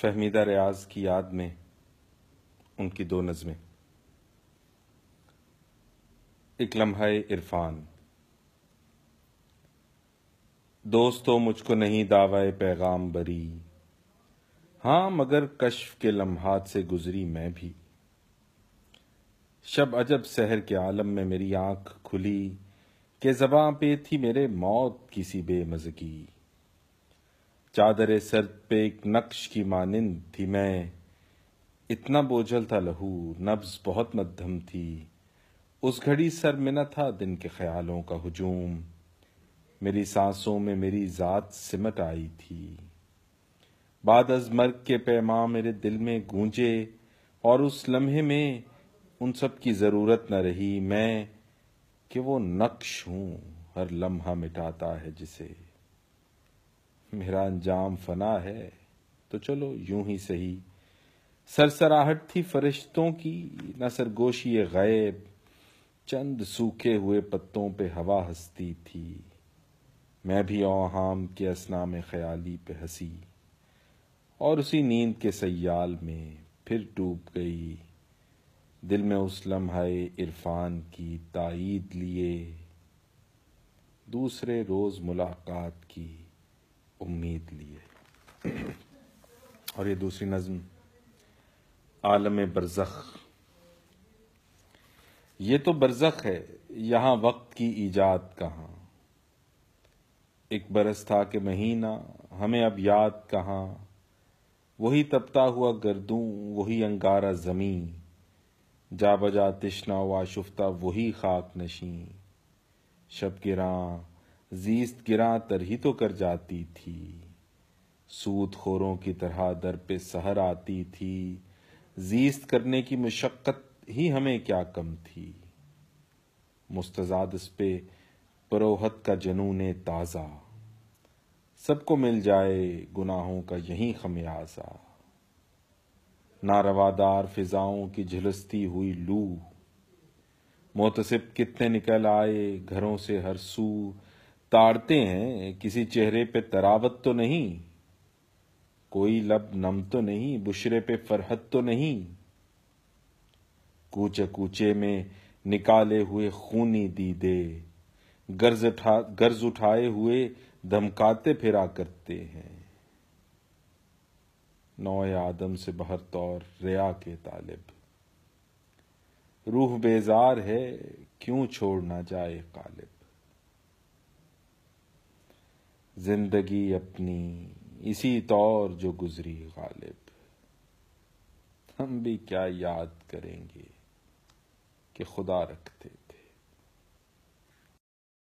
फहमीदा रियाज की याद में उनकी दो नज़में एक लम्हा इरफान दोस्तों मुझको नहीं दावा पैगाम बरी हाँ मगर कश्फ के लम्हात से गुजरी मैं भी शब अजब शहर के आलम में मेरी आंख खुली के जबां पे थी मेरे मौत किसी बेमजगी चादर सर पे एक नक्श की मानिंद थी मैं इतना बोझल था लहू नब्ज बहुत मध्यम थी उस घड़ी सर में न था दिन के ख्यालों का हजूम मेरी सांसों में मेरी ज़ात सिमट आई थी बाद अज मर्ग के पैमा मेरे दिल में गूंजे और उस लम्हे में उन सब की ज़रूरत न रही मैं कि वो नक्श हूं हर लम्हा मिटाता है जिसे मेरा अंजाम फना है तो चलो यूं ही सही सरसराहट थी फरिश्तों की न सरगोशी गैब चंद सूखे हुए पत्तों पे हवा हंसती थी मैं भी ओहाम के असना में ख्याली पे हंसी और उसी नींद के सयाल में फिर डूब गई दिल में उस लम्हाए इरफान की ताईद लिए दूसरे रोज़ मुलाकात की उम्मीद लिए और ये दूसरी नज्म आलम बरजख ये तो बरजख है यहां वक्त की ईजाद कहाँ एक बरस था कि महीना हमें अब याद कहाँ वही तपता हुआ गर्दू वही अंगारा जमी जा बजा तिश्ना व आशुफ्ता वही खाक नशी शब के राह जीस्त गिरा तर ही तो कर जाती थी खोरों की तरह दर पे सहर आती थी जीस्त करने की मुशक्कत ही हमें क्या कम थी मुस्तजाद इस पे परोहत का जनून ताज़ा सबको मिल जाए गुनाहों का यही खमियाजा नारवादार फिजाओं की झुलसती हुई लू मोतसिब कितने निकल आए घरों से हर सू ताड़ते हैं किसी चेहरे पे तरावत तो नहीं कोई लब नम तो नहीं बुशरे पे फरहत तो नहीं कूचे कूचे में निकाले हुए खूनी दीदे गर्ज उठा गर्ज उठाए हुए धमकाते फिरा करते हैं नौ आदम से बहर तौर रिया के तालिब रूह बेजार है क्यों छोड़ना जाए कालिब जिंदगी अपनी इसी तौर जो गुजरी गालिब हम भी क्या याद करेंगे कि खुदा रखते